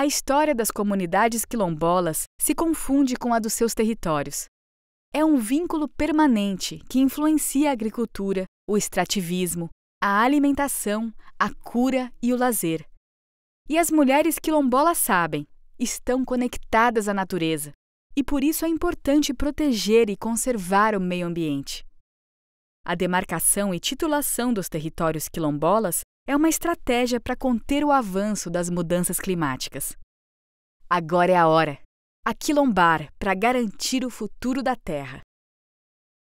A história das comunidades quilombolas se confunde com a dos seus territórios. É um vínculo permanente que influencia a agricultura, o extrativismo, a alimentação, a cura e o lazer. E as mulheres quilombolas sabem, estão conectadas à natureza, e por isso é importante proteger e conservar o meio ambiente. A demarcação e titulação dos territórios quilombolas é uma estratégia para conter o avanço das mudanças climáticas. Agora é a hora! A quilombar para garantir o futuro da Terra.